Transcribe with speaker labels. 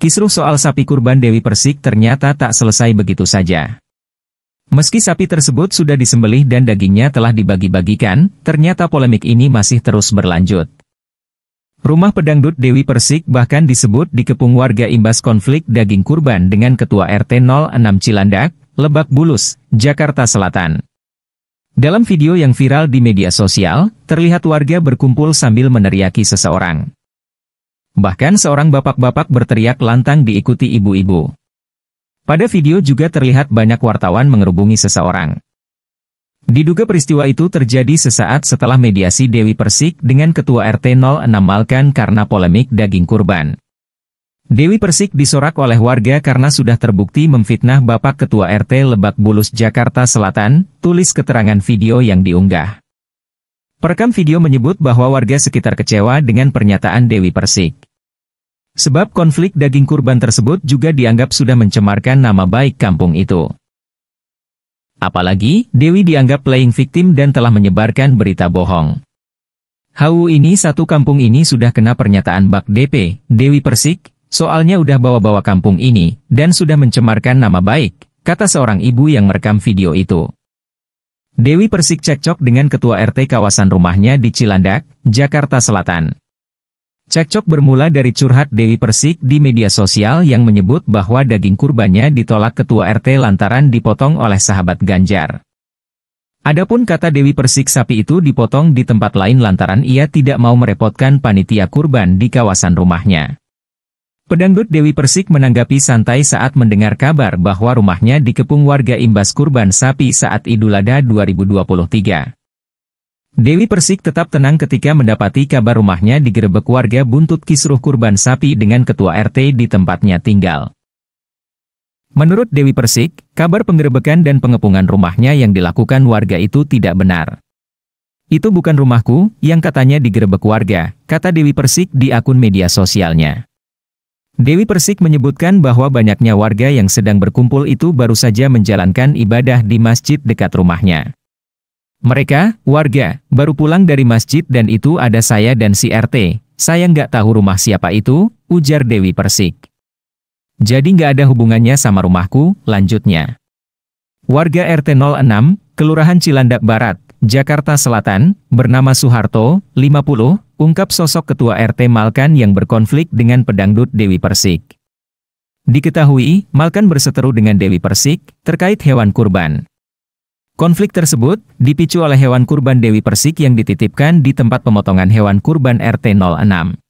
Speaker 1: Kisruh soal sapi kurban Dewi Persik ternyata tak selesai begitu saja. Meski sapi tersebut sudah disembelih dan dagingnya telah dibagi-bagikan, ternyata polemik ini masih terus berlanjut. Rumah pedangdut Dewi Persik bahkan disebut dikepung warga imbas konflik daging kurban dengan Ketua RT 06 Cilandak, Lebak Bulus, Jakarta Selatan. Dalam video yang viral di media sosial, terlihat warga berkumpul sambil meneriaki seseorang. Bahkan seorang bapak-bapak berteriak lantang diikuti ibu-ibu. Pada video juga terlihat banyak wartawan mengerubungi seseorang. Diduga peristiwa itu terjadi sesaat setelah mediasi Dewi Persik dengan Ketua RT 06 Malkan karena polemik daging kurban. Dewi Persik disorak oleh warga karena sudah terbukti memfitnah Bapak Ketua RT Lebak Bulus Jakarta Selatan, tulis keterangan video yang diunggah. Perekam video menyebut bahwa warga sekitar kecewa dengan pernyataan Dewi Persik. Sebab konflik daging kurban tersebut juga dianggap sudah mencemarkan nama baik kampung itu. Apalagi, Dewi dianggap playing victim dan telah menyebarkan berita bohong. Hau ini satu kampung ini sudah kena pernyataan bak DP, Dewi Persik, soalnya udah bawa-bawa kampung ini, dan sudah mencemarkan nama baik, kata seorang ibu yang merekam video itu. Dewi Persik cekcok dengan ketua RT kawasan rumahnya di Cilandak, Jakarta Selatan. Cekcok bermula dari curhat Dewi Persik di media sosial yang menyebut bahwa daging kurbannya ditolak ketua RT lantaran dipotong oleh sahabat Ganjar. Adapun kata Dewi Persik sapi itu dipotong di tempat lain lantaran ia tidak mau merepotkan panitia kurban di kawasan rumahnya. Pedangdut Dewi Persik menanggapi santai saat mendengar kabar bahwa rumahnya dikepung warga imbas kurban sapi saat Idul Adha 2023. Dewi Persik tetap tenang ketika mendapati kabar rumahnya digerebek warga buntut kisruh kurban sapi dengan ketua RT di tempatnya tinggal. Menurut Dewi Persik, kabar penggerebekan dan pengepungan rumahnya yang dilakukan warga itu tidak benar. Itu bukan rumahku, yang katanya digerebek warga, kata Dewi Persik di akun media sosialnya. Dewi Persik menyebutkan bahwa banyaknya warga yang sedang berkumpul itu baru saja menjalankan ibadah di masjid dekat rumahnya. Mereka, warga, baru pulang dari masjid dan itu ada saya dan si RT. Saya nggak tahu rumah siapa itu, ujar Dewi Persik. Jadi nggak ada hubungannya sama rumahku, lanjutnya. Warga RT 06, Kelurahan Cilandak Barat, Jakarta Selatan, bernama Soeharto, 50, ungkap sosok ketua RT Malkan yang berkonflik dengan pedangdut Dewi Persik. Diketahui, Malkan berseteru dengan Dewi Persik terkait hewan kurban. Konflik tersebut dipicu oleh hewan kurban Dewi Persik yang dititipkan di tempat pemotongan hewan kurban RT 06.